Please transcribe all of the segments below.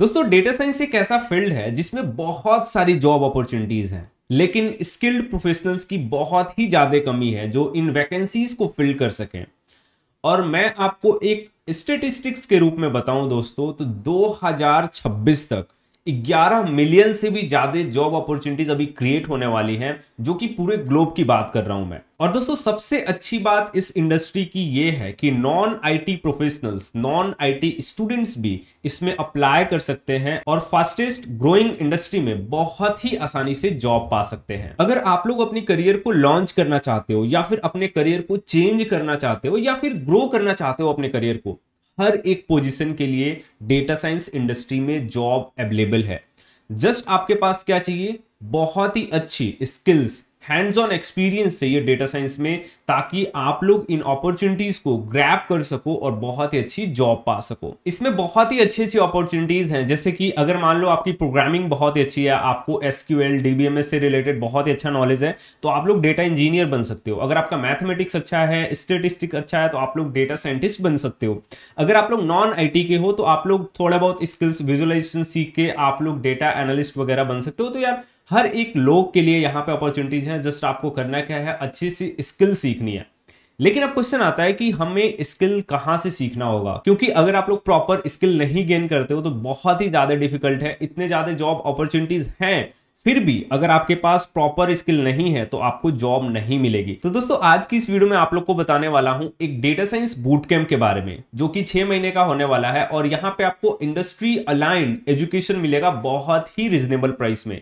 दोस्तों data science एक ऐसा फील्ड है जिसमें बहुत सारी जॉब अपॉर्चुनिटीज हैं लेकिन स्किल्ड प्रोफेशनल्स की बहुत ही ज़्यादा कमी है जो इन वैकेंसीज को फिल कर सकें और मैं आपको एक स्टेटिस्टिक्स के रूप में बताऊं दोस्तों तो 2026 तक 11 मिलियन से भी ज्यादा जॉब अपॉर्चुनिटीज अभी क्रिएट होने वाली हैं जो कि पूरे ग्लोब की बात कर रहा हूं मैं और दोस्तों सबसे अच्छी बात इस इंडस्ट्री की यह है कि non IT professionals non IT students भी इसमें अप्लाई कर सकते हैं और फास्टेस्ट ग्रोइंग इंडस्ट्री में बहुत ही आसानी से जॉब पा सकते हैं अगर आप लोग अपनी करियर को लॉन्च करना चाहते हो या फिर अपने करियर को चेंज करना चाहते हो या फिर ग्रो करना चाहते हो अपने करियर को हर एक पोजीशन के लिए डेटा साइंस इंडस्ट्री में जॉब अवेलेबल है जस्ट आपके पास क्या चाहिए बहुत ही अच्छी स्किल्स हैंड्स ऑन एक्सपीरियंस चाहिए डेटा साइंस में ताकि आप लोग इन अपॉर्चुनिटीज को ग्रैप कर सको और बहुत ही अच्छी जॉब पा सको इसमें बहुत ही अच्छी अच्छी अपॉर्चुनिटीज हैं जैसे कि अगर मान लो आपकी प्रोग्रामिंग बहुत ही अच्छी है आपको एसक्यूएल डीबीएमएस से रिलेटेड बहुत ही अच्छा नॉलेज है तो आप लोग डेटा इंजीनियर बन सकते हो अगर आपका मैथमेटिक्स अच्छा है स्टेटिस्टिक अच्छा है तो आप लोग डेटा साइंटिस्ट बन सकते हो अगर आप लोग नॉन आई के हो तो आप लोग थोड़ा बहुत स्किल्स विजुअलाइजेशन सीख के आप लोग डेटा एनालिस्ट वगैरह बन सकते हो तो यार हर एक लोग के लिए यहाँ पे अपॉर्चुनिटीज हैं जस्ट आपको करना क्या है अच्छी सी स्किल सीख सीखनी है लेकिन अब क्वेश्चन आता है कि हमें स्किल कहाँ से सीखना होगा क्योंकि अगर आप लोग प्रॉपर स्किल नहीं गेन करते हो तो बहुत ही ज्यादा डिफिकल्ट है इतने ज्यादा जॉब अपॉर्चुनिटीज हैं फिर भी अगर आपके पास प्रॉपर स्किल नहीं है तो आपको जॉब नहीं मिलेगी तो दोस्तों आज की इस वीडियो में आप लोग को बताने वाला हूं एक डेटा साइंस बूट कैंप के बारे में जो कि छह महीने का होने वाला है और यहां पे आपको इंडस्ट्री अलाइंड एजुकेशन मिलेगा बहुत ही रिजनेबल प्राइस में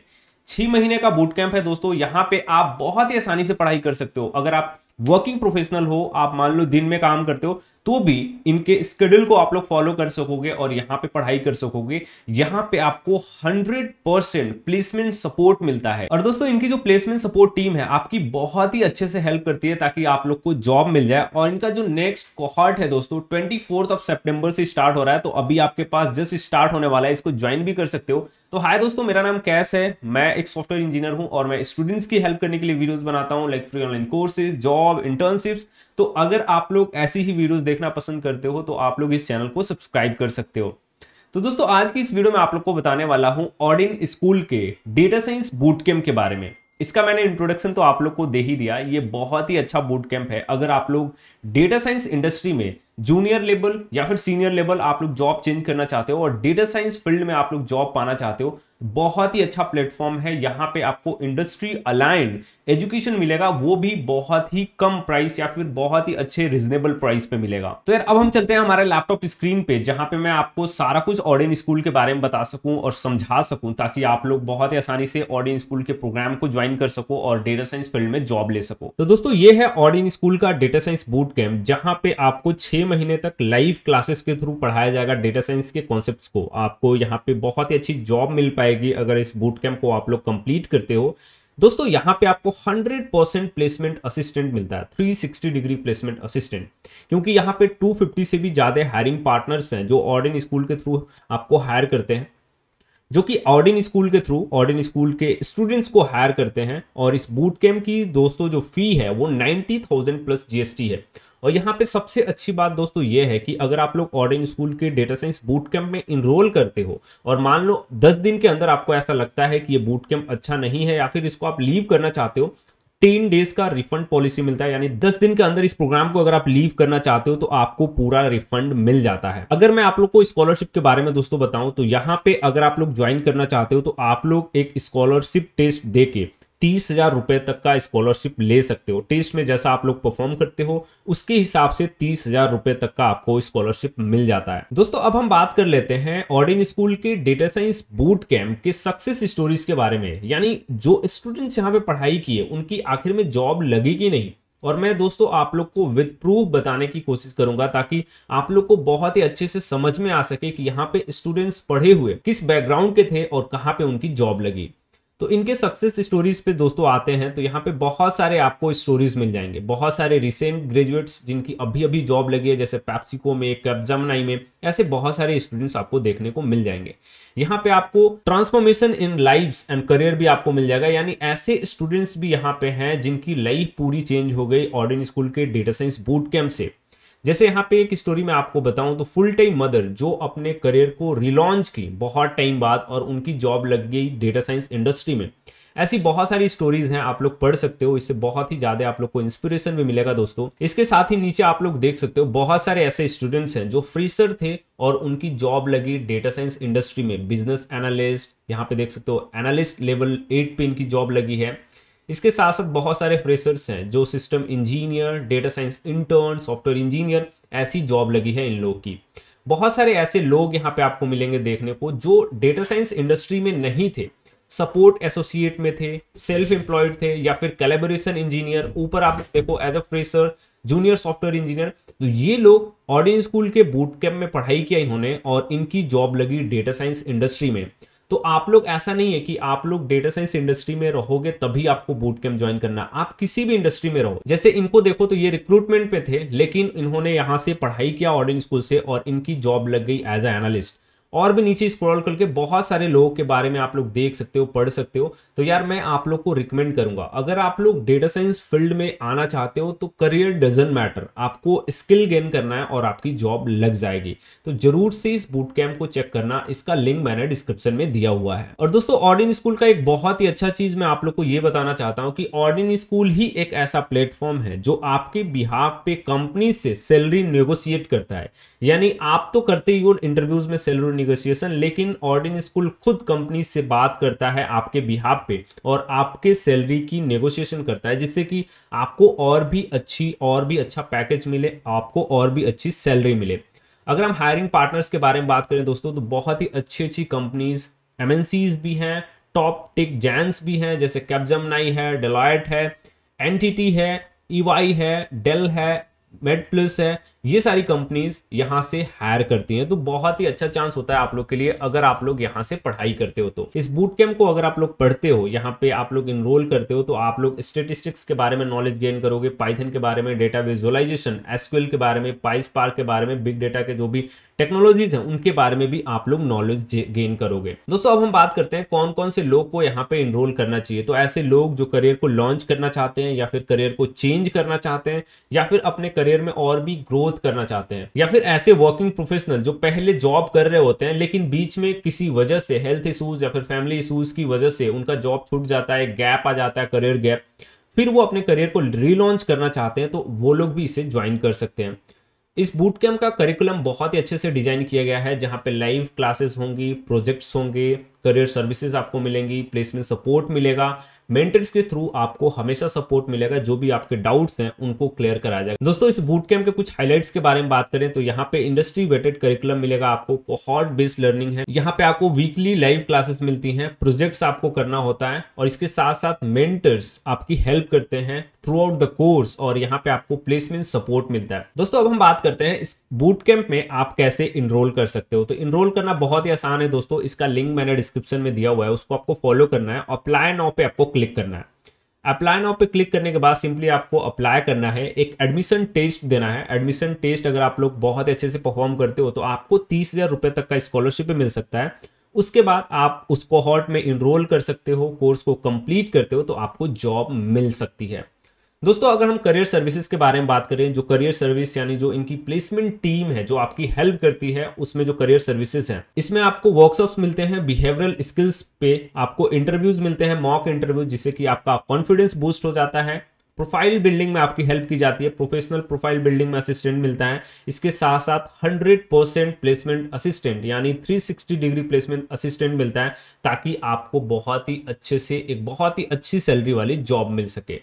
छह महीने का बूट कैंप है दोस्तों यहाँ पे आप बहुत ही आसानी से पढ़ाई कर सकते हो अगर आप वर्किंग प्रोफेशनल हो आप मान लो दिन में काम करते हो तो भी इनके स्केड्यूल को आप लोग फॉलो कर सकोगे और यहां पे पढ़ाई कर सकोगे यहां पे आपको 100 परसेंट प्लेसमेंट सपोर्ट मिलता है और दोस्तों इनकी जो प्लेसमेंट सपोर्ट टीम है आपकी बहुत ही अच्छे से हेल्प करती है ताकि आप लोग को जॉब मिल जाए और इनका जो नेक्स्ट कोहार्ट है दोस्तों ट्वेंटी ऑफ सेप्टेम्बर से स्टार्ट हो रहा है तो अभी आपके पास जस्ट स्टार्ट होने वाला है इसको ज्वाइन भी कर सकते हो तो हाय दोस्तों मेरा नाम कैश है मैं एक सॉफ्टवेयर इंजीनियर हूं और मैं स्टूडेंट्स की हेल्प करने के लिए वीडियोस बनाता हूं like free online courses job internships तो अगर आप लोग ऐसी ही वीडियोस देख देखना पसंद करते हो तो आप लोग इस चैनल को सब्सक्राइब कर सकते हो तो दोस्तों आज की इस वीडियो में आप लोग को बताने वाला हूं ऑडिन स्कूल के डेटा साइंस बूट कैंप के बारे में इसका मैंने इंट्रोडक्शन तो आप लोग को दे ही दिया ये बहुत ही अच्छा बूट कैंप है अगर आप लोग डेटा साइंस इंडस्ट्री में जूनियर लेवल या फिर सीनियर लेवल आप लोग जॉब चेंज करना चाहते हो और डेटा साइंस फील्ड में आप लोग जॉब पाना चाहते हो बहुत ही अच्छा प्लेटफॉर्म है यहाँ पे आपको इंडस्ट्री अलाइंड एजुकेशन मिलेगा वो भी बहुत ही कम प्राइस या फिर बहुत ही अच्छे रिजनेबल प्राइस पे मिलेगा तो यार अब हम चलते हैं हमारे लैपटॉप स्क्रीन पे जहाँ पे मैं आपको सारा कुछ ऑडियन स्कूल के बारे में बता सकूँ और समझा सकूं ताकि आप लोग बहुत ही आसानी से ऑडियन स्कूल के प्रोग्राम को ज्वाइन कर सको और डेटा साइंस फील्ड में जॉब ले सको तो दोस्तों ये है ऑडियन स्कूल का डेटा साइंस बूट कैम्प जहाँ पे आपको छह महीने तक लाइव क्लासेस के थ्रू पढ़ाया जाएगा डेटा साइंस के कॉन्सेप्ट्स को आपको यहाँ पे बहुत ही अच्छी जॉब मिल पाएगी अगर इस बूट कैंप को आप लोग कंप्लीट करते हो दोस्तों यहाँ पे आपको 100 परसेंट प्लेसमेंट असिस्टेंट मिलता है 360 डिग्री प्लेसमेंट असिस्टेंट क्योंकि यहाँ पे 250 से भी ज़्यादा हायरिंग पार्टनर्स हैं जो ऑर्डिन स्कूल के थ्रू आपको हायर करते हैं जो कि ऑर्डिन स्कूल के थ्रू ऑर्डिन स्कूल के स्टूडेंट्स को हायर करते हैं और इस बूट कैम्प की दोस्तों जो फी है वो नाइन्टी थाउजेंड प्लस जीएसटी है और यहाँ पे सबसे अच्छी बात दोस्तों ये है कि अगर आप लोग ऑर्डिंग स्कूल के डेटा साइंस बूट कैंप में इनरोल करते हो और मान लो दस दिन के अंदर आपको ऐसा लगता है कि ये बूट कैंप अच्छा नहीं है या फिर इसको आप लीव करना चाहते हो टेन डेज का रिफंड पॉलिसी मिलता है यानी दस दिन के अंदर इस प्रोग्राम को अगर आप लीव करना चाहते हो तो आपको पूरा रिफंड मिल जाता है अगर मैं आप लोग को स्कॉलरशिप के बारे में दोस्तों बताऊं तो यहाँ पे अगर आप लोग ज्वाइन करना चाहते हो तो आप लोग एक स्कॉलरशिप टेस्ट दे के तीस हजार रुपए तक का स्कॉलरशिप ले सकते हो टेस्ट में जैसा आप लोग परफॉर्म करते हो उसके हिसाब से तीस हजार रुपए तक का आपको स्कॉलरशिप मिल जाता है दोस्तों अब हम बात कर लेते हैं ऑर्डिन स्कूल के डेटा साइंस बूट कैंप के सक्सेस स्टोरीज के बारे में यानी जो स्टूडेंट्स यहाँ पे पढ़ाई की है उनकी आखिर में जॉब लगेगी नहीं और मैं दोस्तों आप लोग को विद प्रूफ बताने की कोशिश करूंगा ताकि आप लोग को बहुत ही अच्छे से समझ में आ सके कि यहाँ पे स्टूडेंट्स पढ़े हुए किस बैकग्राउंड के थे और कहाँ पे उनकी जॉब लगी तो इनके सक्सेस स्टोरीज पे दोस्तों आते हैं तो यहाँ पे बहुत सारे आपको स्टोरीज मिल जाएंगे बहुत सारे रिसेंट ग्रेजुएट्स जिनकी अभी अभी जॉब लगी है जैसे पैप्सिको में कैपजमनाई में ऐसे बहुत सारे स्टूडेंट्स आपको देखने को मिल जाएंगे यहाँ पे आपको transformation in life and career भी आपको मिल जाएगा यानी ऐसे स्टूडेंट्स भी यहाँ पे हैं जिनकी लाइफ पूरी चेंज हो गई ऑर्डन स्कूल के डेटा साइंस बूट कैंप से जैसे यहाँ पे एक स्टोरी मैं आपको बताऊं तो फुल टाइम मदर जो अपने करियर को रिलॉन्च की बहुत टाइम बाद और उनकी जॉब लग गई डेटा साइंस इंडस्ट्री में ऐसी बहुत सारी स्टोरीज हैं आप लोग पढ़ सकते हो इससे बहुत ही ज्यादा आप लोग को इंस्पिरेशन भी मिलेगा दोस्तों इसके साथ ही नीचे आप लोग देख सकते हो बहुत सारे ऐसे स्टूडेंट्स हैं जो फ्रीसर थे और उनकी जॉब लगी डेटा साइंस इंडस्ट्री में बिजनेस एनालिस्ट यहाँ पे देख सकते हो एनालिस्ट लेवल एट पे इनकी जॉब लगी है इसके साथ साथ बहुत सारे फ्रेशर्स हैं जो system engineer data science intern software engineer ऐसी जॉब लगी है इन लोग की बहुत सारे ऐसे लोग यहाँ पे आपको मिलेंगे देखने को जो डेटा साइंस इंडस्ट्री में नहीं थे सपोर्ट एसोसिएट में थे सेल्फ एम्प्लॉयड थे या फिर कैलेबोरेशन इंजीनियर ऊपर आप देखो as a fresher junior software engineer तो ये लोग ऑडियन स्कूल के बूट कैंप में पढ़ाई किया इन्होंने और इनकी जॉब लगी डेटा साइंस इंडस्ट्री में तो आप लोग ऐसा नहीं है कि आप लोग डेटा साइंस इंडस्ट्री में रहोगे तभी आपको बूट कैंप ज्वाइन करना आप किसी भी इंडस्ट्री में रहो जैसे इनको देखो तो ये रिक्रूटमेंट पे थे लेकिन इन्होंने यहाँ से पढ़ाई किया ऑर्डिंग स्कूल से और इनकी जॉब लग गई एज ए एनालिस्ट और भी नीचे स्क्रॉल करके बहुत सारे लोगों के बारे में आप लोग देख सकते हो पढ़ सकते हो तो यार मैं आप लोग को रिकमेंड करूंगा अगर आप लोग डेटा साइंस फील्ड में आना चाहते हो तो करियर डजेंट मैटर आपको स्किल गेन करना है और आपकी जॉब लग जाएगी तो जरूर से इस बूट कैंप को चेक करना इसका लिंक मैंने डिस्क्रिप्शन में दिया हुआ है और दोस्तों ऑर्डिन स्कूल का एक बहुत ही अच्छा चीज मैं आप लोग को ये बताना चाहता हूँ कि ऑर्डिन स्कूल ही एक ऐसा प्लेटफॉर्म है जो आपके बिहाफ पे कंपनी से सैलरी नेगोशिएट करता है यानी आप तो करते ही हो इंटरव्यूज में सैलरी निगोशिएशन लेकिन ऑर्डिन स्कूल खुद कंपनी से बात करता है आपके बिहाब पे और आपके सैलरी की नेगोशिएशन करता है जिससे कि आपको और भी अच्छी और भी अच्छा पैकेज मिले आपको और भी अच्छी सैलरी मिले अगर हम हायरिंग पार्टनर्स के बारे में बात करें दोस्तों तो बहुत ही अच्छी अच्छी कंपनीज एम भी हैं टॉप टिक जैंस भी हैं जैसे कैपजमनाई है डेलॉयट है एन है ई e है डेल है मेड प्लस है ये सारी कंपनीज यहाँ से हायर करती हैं तो बहुत ही अच्छा चांस होता है आप लोग के लिए अगर आप लोग यहाँ से पढ़ाई करते हो तो इस बूट कैंप को अगर आप लोग पढ़ते हो यहाँ पे आप लोग इनरोल करते हो तो आप लोग स्टेटिस्टिक्स के बारे में नॉलेज गेन करोगे पाइथन के बारे में डेटा विजुअलाइजेशन एसक्यूएल के बारे में पाइस पार्क के बारे में बिग डेटा के जो भी टेक्नोलॉजीज है उनके बारे में भी आप लोग नॉलेज गेन करोगे दोस्तों अब हम बात करते हैं कौन कौन से लोग को यहाँ पे इनरोल करना चाहिए तो ऐसे लोग जो करियर को लॉन्च करना चाहते हैं या फिर करियर को चेंज करना चाहते हैं या फिर अपने करियर में और भी ग्रोथ ग्रोथ करना चाहते हैं या फिर ऐसे वर्किंग प्रोफेशनल जो पहले जॉब कर रहे होते हैं लेकिन बीच में किसी वजह से हेल्थ इशूज या फिर फैमिली इशूज की वजह से उनका जॉब छूट जाता है गैप आ जाता है करियर गैप फिर वो अपने करियर को रीलॉन्च करना चाहते हैं तो वो लोग भी इसे ज्वाइन कर सकते हैं इस बूट कैम्प का करिकुलम बहुत ही अच्छे से डिजाइन किया गया है जहाँ पे लाइव क्लासेस होंगी प्रोजेक्ट्स होंगे करियर सर्विसेज आपको मिलेंगी प्लेसमेंट सपोर्ट मिलेगा मेंटर्स के थ्रू आपको हमेशा सपोर्ट मिलेगा जो भी आपके डाउट्स हैं उनको क्लियर कराया जाएगा दोस्तों इस बूट कैम्प के कुछ हाइलाइट्स के बारे में बात करें तो यहाँ पे इंडस्ट्री वेटेड करिकुलम मिलेगा आपको कोहॉर्ट बेस्ड लर्निंग है यहाँ पे आपको वीकली लाइव क्लासेस मिलती हैं प्रोजेक्ट्स आपको करना होता है और इसके साथ साथ मेंटर्स आपकी हेल्प करते हैं थ्रू आउट द कोर्स और यहाँ पे आपको प्लेसमेंट सपोर्ट मिलता है दोस्तों अब हम बात करते हैं इस बूट कैंप में आप कैसे इनरोल कर सकते हो तो इनरोल करना बहुत ही आसान है दोस्तों इसका लिंक मैंने डिस्क्रिप्शन में दिया हुआ है उसको आपको फॉलो करना है अप्लाई नाउ पे आपको क्लिक करना है अप्लाई नाउ पे क्लिक करने के बाद सिंपली आपको अप्लाई करना है एक एडमिशन टेस्ट देना है एडमिशन टेस्ट अगर आप लोग बहुत अच्छे से परफॉर्म करते हो तो आपको तीस तक का स्कॉलरशिप मिल सकता है उसके बाद आप उसको हॉट में इनरोल कर सकते हो कोर्स को कंप्लीट करते हो तो आपको जॉब मिल सकती है दोस्तों अगर हम करियर सर्विसेज के बारे में बात करें जो करियर सर्विस यानी जो इनकी प्लेसमेंट टीम है जो आपकी हेल्प करती है उसमें जो करियर सर्विसेज हैं इसमें आपको वर्कशॉप्स मिलते हैं बिहेवियरल स्किल्स पे आपको इंटरव्यूज मिलते हैं मॉक इंटरव्यू जिससे कि आपका कॉन्फिडेंस बूस्ट हो जाता है प्रोफाइल बिल्डिंग में आपकी हेल्प की जाती है प्रोफेशनल प्रोफाइल बिल्डिंग में असिस्टेंट मिलता है इसके साथ साथ 100 परसेंट प्लेसमेंट असिस्टेंट यानी 360 डिग्री प्लेसमेंट असिस्टेंट मिलता है ताकि आपको बहुत ही अच्छे से एक बहुत ही अच्छी सैलरी वाली जॉब मिल सके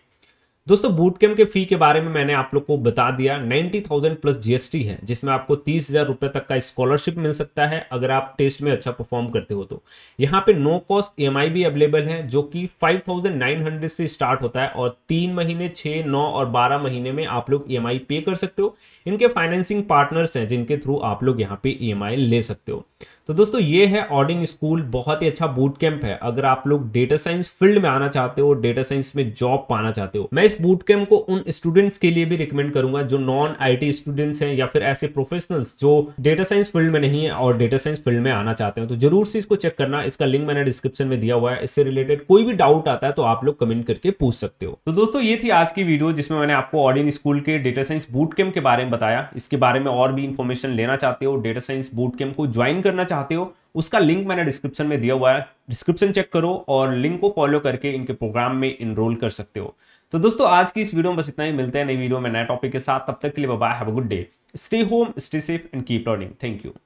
दोस्तों बूट कैम्प के फी के बारे में मैंने आप लोग को बता दिया 90,000 प्लस जीएसटी है जिसमें आपको तीस हजार रुपए तक का स्कॉलरशिप मिल सकता है अगर आप टेस्ट में अच्छा परफॉर्म करते हो तो यहाँ पे नो कॉस्ट ई भी अवेलेबल है जो कि 5,900 से स्टार्ट होता है और तीन महीने छह नौ और बारह महीने में आप लोग ई e पे कर सकते हो इनके फाइनेंसिंग पार्टनर्स हैं जिनके थ्रू आप लोग यहाँ पे ई e ले सकते हो तो दोस्तों ये है ऑडिंग स्कूल बहुत ही अच्छा बूट कैंप है अगर आप लोग डेटा साइंस फील्ड में आना चाहते हो डेटा साइंस में जॉब पाना चाहते हो मैं इस बूट कैंप को उन स्टूडेंट्स के लिए भी रिकमेंड करूंगा जो नॉन आईटी स्टूडेंट्स हैं या फिर ऐसे प्रोफेशनल्स जो डेटा साइंस फील्ड में नहीं है और डेटा साइंस फील्ड में आना चाहते हैं तो जरूर से इसको चेक करना इसका लिंक मैंने डिस्क्रिप्शन में दिया हुआ है इससे रिलेटेड कोई भी डाउट आता है तो आप लोग कमेंट करके पूछ सकते हो तो दोस्तों ये थी आज की वीडियो जिसमें मैंने आपको ऑडियन स्कूल के डेटा साइंस बूट कैंप के बारे में बताया इसके बारे में और भी इन्फॉर्मेशन लेना चाहते हो डेटा साइंस बूट कैंप को ज्वाइन करना चाहते चाहते हो उसका लिंक मैंने डिस्क्रिप्शन में दिया हुआ है डिस्क्रिप्शन चेक करो और लिंक को फॉलो करके इनके प्रोग्राम में इनरोल कर सकते हो तो दोस्तों आज की इस वीडियो में बस इतना ही मिलते हैं नई वीडियो में नए टॉपिक के साथ तब तक के लिए bye have a good day stay home stay safe and keep learning thank you